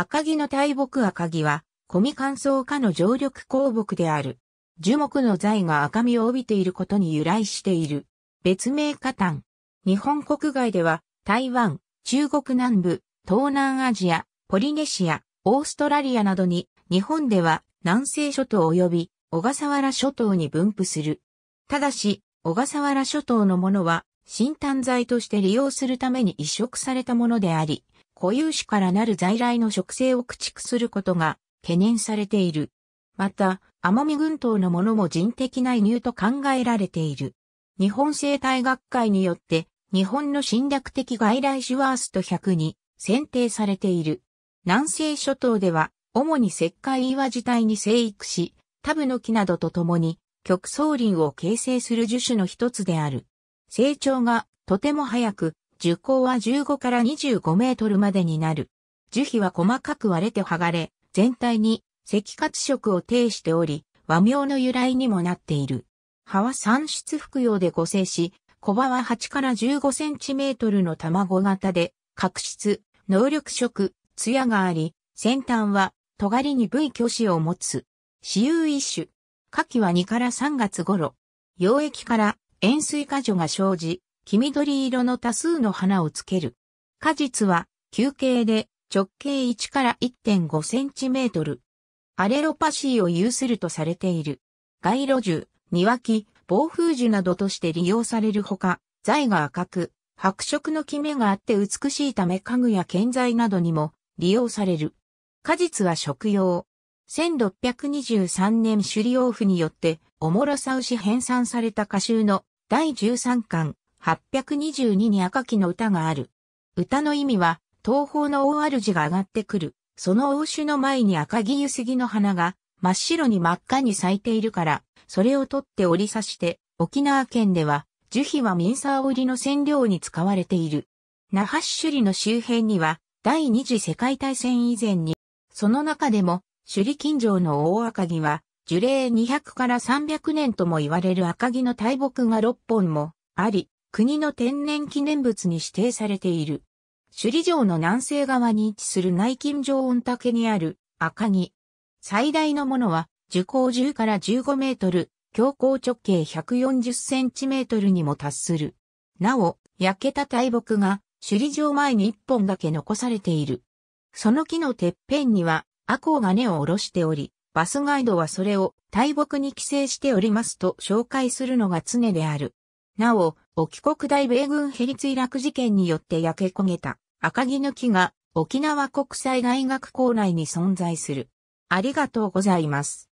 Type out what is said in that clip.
赤木の大木赤木は、コミ乾燥化の常緑鉱木である。樹木の材が赤みを帯びていることに由来している。別名カタン。日本国外では、台湾、中国南部、東南アジア、ポリネシア、オーストラリアなどに、日本では南西諸島及び小笠原諸島に分布する。ただし、小笠原諸島のものは、新炭材として利用するために移植されたものであり、固有種からなる在来の植生を駆逐することが懸念されている。また、奄美群島のものも人的な移入と考えられている。日本生態学会によって、日本の侵略的外来種ワースト100に選定されている。南西諸島では、主に石灰岩自体に生育し、タブの木などと共に、極層林を形成する樹種の一つである。成長がとても早く、樹高は15から25メートルまでになる。樹皮は細かく割れて剥がれ、全体に赤褐色を呈しており、和名の由来にもなっている。葉は産出服用で互生し、小葉は8から15センチメートルの卵型で、角質、能力色、艶があり、先端は尖りに部位巨子を持つ。私有一種。夏季は2から3月頃。溶液から塩水過剰が生じ、黄緑色の多数の花をつける。果実は、球形で、直径1から1.5センチメートル。アレロパシーを有するとされている。街路樹、庭木、防風樹などとして利用されるほか、材が赤く、白色のキメがあって美しいため家具や建材などにも利用される。果実は食用。1623年首里王府によって、おもろさ牛編纂された歌集の第13巻、822に赤木の歌がある。歌の意味は、東方の大主が上がってくる。その王手の前に赤木ゆすぎの花が真っ白に真っ赤に咲いているから、それを取って折り刺して、沖縄県では、樹皮はミンサー織の染料に使われている。那覇市首里の周辺には、第二次世界大戦以前に、その中でも、首里近城の大赤木は、樹齢200から300年とも言われる赤木の大木が6本もあり、国の天然記念物に指定されている。首里城の南西側に位置する内金城御嶽にある赤木。最大のものは、樹高10から15メートル、強行直径140センチメートルにも達する。なお、焼けた大木が首里城前に一本だけ残されている。その木のてっぺんには、赤穂が根を下ろしており、バスガイドはそれを大木に寄生しておりますと紹介するのが常である。なお、沖国大米軍ヘリ墜落事件によって焼け焦げた赤木の木が沖縄国際大学校内に存在する。ありがとうございます。